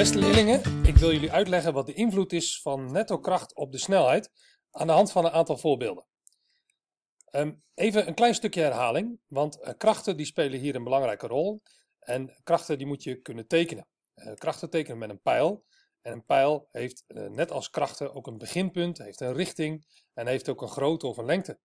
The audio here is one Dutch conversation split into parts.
Beste leerlingen, ik wil jullie uitleggen wat de invloed is van netto kracht op de snelheid aan de hand van een aantal voorbeelden. Ehm, even een klein stukje herhaling, want eh, krachten die spelen hier een belangrijke rol. En krachten die moet je kunnen tekenen. Eh, krachten tekenen met een pijl. En een pijl heeft, eh, net als krachten, ook een beginpunt, heeft een richting en heeft ook een grootte of een lengte.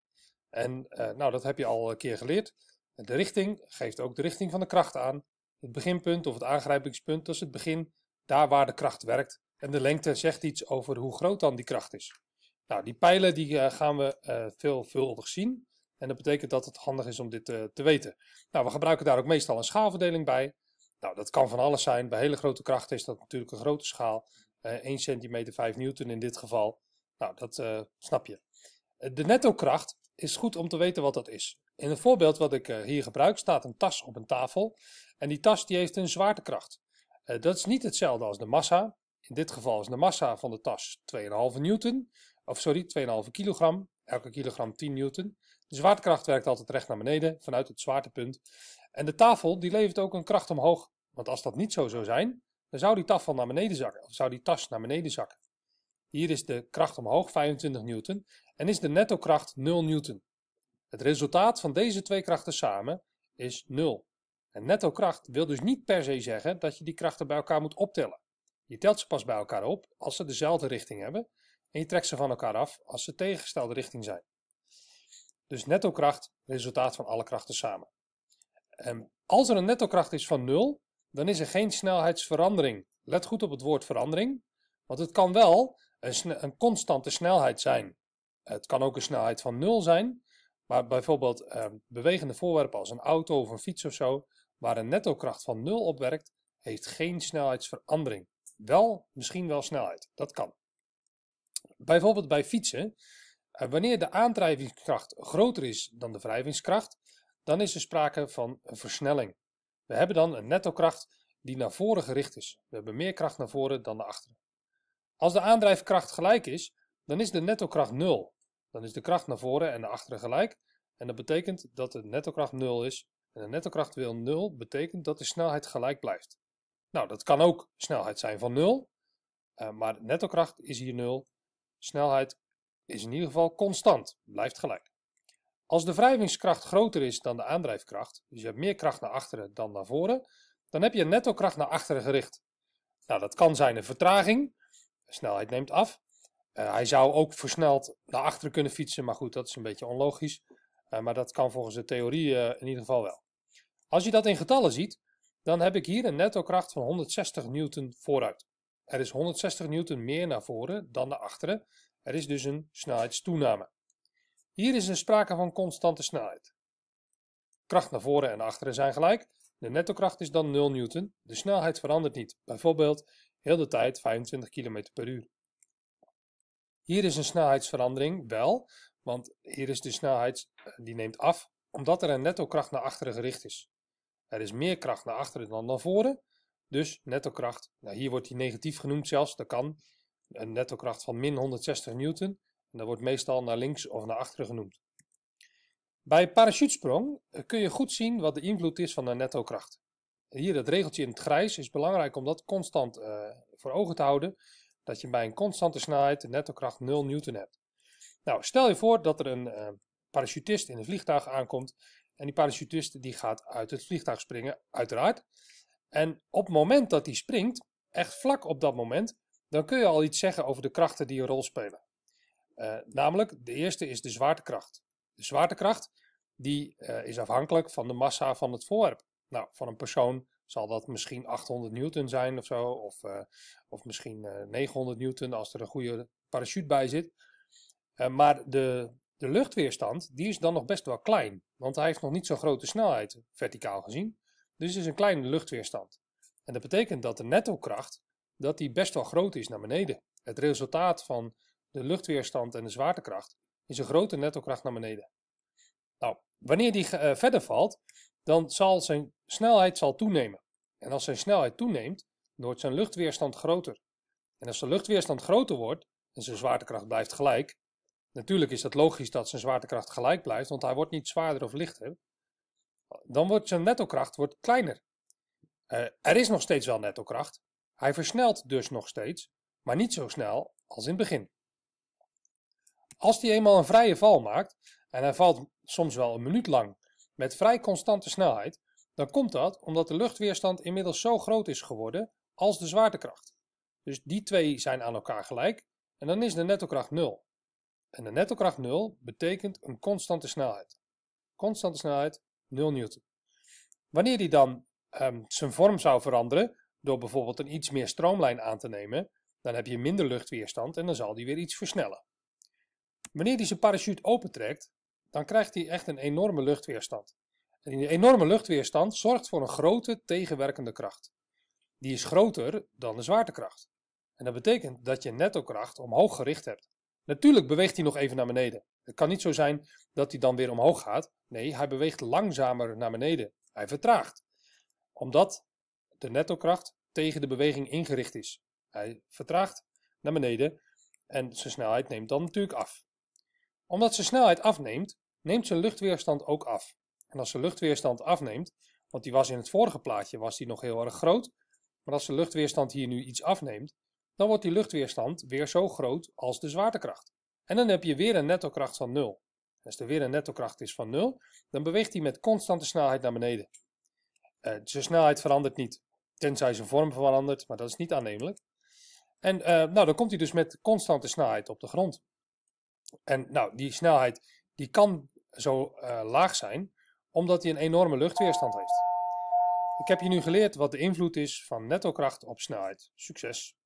En nou, dat heb je al een keer geleerd. De richting geeft ook de richting van de kracht aan. Het beginpunt of het aangrijpingspunt, dat is het begin daar waar de kracht werkt. En de lengte zegt iets over hoe groot dan die kracht is. Nou, die pijlen die, eh, gaan we eh, veelvuldig zien. En dat betekent dat het handig is om dit eh, te weten. Nou, we gebruiken daar ook meestal een schaalverdeling bij. Nou, dat kan van alles zijn. Bij hele grote krachten is dat natuurlijk een grote schaal. 1 centimeter 5 newton in dit geval. Nou, dat snap je. De netto-kracht is goed om te weten wat dat is. In het voorbeeld wat ik hier gebruik staat een tas op een tafel. En die tas die heeft een zwaartekracht. Eh, dat is niet hetzelfde als de massa. In dit geval is de massa van de tas 2,5 newton. Of sorry, 2,5 kilogram. Elke kilogram 10 newton. De zwaartekracht werkt altijd recht naar beneden vanuit het zwaartepunt. En de tafel die levert ook een kracht omhoog. Want als dat niet zo zou zijn, dan zou die tafel naar beneden zakken. Of zou die tas naar beneden zakken. Hier is de kracht omhoog 25 newton en is de netto kracht 0 newton. Het resultaat van deze twee krachten samen is 0. En netto kracht wil dus niet per se zeggen dat je die krachten bij elkaar moet optellen. Je telt ze pas bij elkaar op als ze dezelfde richting hebben en je trekt ze van elkaar af als ze tegengestelde richting zijn. Dus netto kracht, resultaat van alle krachten samen. Ehm, als er een netto kracht is van 0, dan is er geen snelheidsverandering. Let goed op het woord verandering, want het kan wel een, een constante snelheid zijn. Het kan ook een snelheid van 0 zijn, maar bijvoorbeeld ehm, bewegende voorwerpen als een auto of een fiets of zo, Waar een netto-kracht van 0 op werkt, heeft geen snelheidsverandering. Wel, misschien wel snelheid. Dat kan. Bijvoorbeeld bij fietsen. Eh, wanneer de aandrijvingskracht groter is dan de wrijvingskracht, dan is er sprake van een versnelling. We hebben dan een netto-kracht die naar voren gericht is. We hebben meer kracht naar voren dan naar achteren. Als de aandrijfkracht gelijk is, dan is de netto-kracht 0. Dan is de kracht naar voren en naar achteren gelijk. En dat betekent dat de netto-kracht 0 is en een nettokracht wil 0 betekent dat de snelheid gelijk blijft. Nou, dat kan ook snelheid zijn van 0, eh, maar nettokracht is hier 0. Snelheid is in ieder geval constant, blijft gelijk. Als de wrijvingskracht groter is dan de aandrijfkracht, dus je hebt meer kracht naar achteren dan naar voren, dan heb je een nettokracht naar achteren gericht. Nou, dat kan zijn een vertraging, de snelheid neemt af. Eh, hij zou ook versneld naar achteren kunnen fietsen, maar goed, dat is een beetje onlogisch. Eh, maar dat kan volgens de theorie in ieder geval wel. Als je dat in getallen ziet, dan heb ik hier een netto-kracht van 160 newton vooruit. Er is 160 newton meer naar voren dan naar achteren. Er is dus een snelheidstoename. Hier is er sprake van constante snelheid. Kracht naar voren en achteren zijn gelijk. De netto-kracht is dan 0 newton. De snelheid verandert niet. Bijvoorbeeld heel de tijd 25 km per uur. Hier is een snelheidsverandering wel, want hier is de snelheid eh, die neemt af omdat er een netto-kracht naar achteren gericht is. Er is meer kracht naar achteren dan naar voren. Dus netto-kracht, nou hier wordt die negatief genoemd zelfs, dat kan. Een nettokracht van min 160 newton. En dat wordt meestal naar links of naar achteren genoemd. Bij parachutesprong eh, kun je goed zien wat de invloed is van de netto-kracht. Hier dat regeltje in het grijs is belangrijk om dat constant eh, voor ogen te houden. Dat je bij een constante snelheid de nettokracht 0 newton hebt. Nou, stel je voor dat er een eh, parachutist in een vliegtuig aankomt en die parachutist die gaat uit het vliegtuig springen, uiteraard. En op het moment dat hij springt, echt vlak op dat moment, dan kun je al iets zeggen over de krachten die een rol spelen. Eh, namelijk, de eerste is de zwaartekracht. De zwaartekracht die, eh, is afhankelijk van de massa van het voorwerp. Nou, van een persoon zal dat misschien 800 newton zijn of zo, of, eh, of misschien 900 newton als er een goede parachute bij zit. maar de de luchtweerstand die is dan nog best wel klein, want hij heeft nog niet zo'n grote snelheid, verticaal gezien. Dus het is een kleine luchtweerstand. En dat betekent dat de netto-kracht dat die best wel groot is naar beneden. Het resultaat van de luchtweerstand en de zwaartekracht is een grote netto-kracht naar beneden. Nou, wanneer die eh, verder valt, dan zal zijn snelheid zal toenemen. En als zijn snelheid toeneemt, dan wordt zijn luchtweerstand groter. En als de luchtweerstand groter wordt en zijn zwaartekracht blijft gelijk, Natuurlijk is dat logisch dat zijn zwaartekracht gelijk blijft, want hij wordt niet zwaarder of lichter. Dan wordt zijn nettokracht wordt kleiner. Eh, er is nog steeds wel nettokracht. Hij versnelt dus nog steeds, maar niet zo snel als in het begin. Als hij eenmaal een vrije val maakt, en hij valt soms wel een minuut lang met vrij constante snelheid, dan komt dat omdat de luchtweerstand inmiddels zo groot is geworden als de zwaartekracht. Dus die twee zijn aan elkaar gelijk en dan is de nettokracht nul. En de nettokracht 0 betekent een constante snelheid. Constante snelheid 0 newton. Wanneer die dan ehm, zijn vorm zou veranderen, door bijvoorbeeld een iets meer stroomlijn aan te nemen, dan heb je minder luchtweerstand en dan zal die weer iets versnellen. Wanneer die zijn parachute opentrekt, dan krijgt hij echt een enorme luchtweerstand. En die enorme luchtweerstand zorgt voor een grote tegenwerkende kracht. Die is groter dan de zwaartekracht. En dat betekent dat je netto kracht omhoog gericht hebt. Natuurlijk beweegt hij nog even naar beneden. Het kan niet zo zijn dat hij dan weer omhoog gaat. Nee, hij beweegt langzamer naar beneden. Hij vertraagt. Omdat de nettokracht tegen de beweging ingericht is. Hij vertraagt naar beneden en zijn snelheid neemt dan natuurlijk af. Omdat zijn snelheid afneemt, neemt zijn luchtweerstand ook af. En als zijn luchtweerstand afneemt, want die was in het vorige plaatje was die nog heel erg groot, maar als de luchtweerstand hier nu iets afneemt, dan wordt die luchtweerstand weer zo groot als de zwaartekracht. En dan heb je weer een nettokracht van 0. Als er weer een nettokracht is van 0, dan beweegt hij met constante snelheid naar beneden. Uh, zijn snelheid verandert niet, tenzij zijn vorm verandert, maar dat is niet aannemelijk. En eh, nou, dan komt hij dus met constante snelheid op de grond. En nou, die snelheid die kan zo eh, laag zijn, omdat hij een enorme luchtweerstand heeft. Ik heb je nu geleerd wat de invloed is van netto-kracht op snelheid. Succes!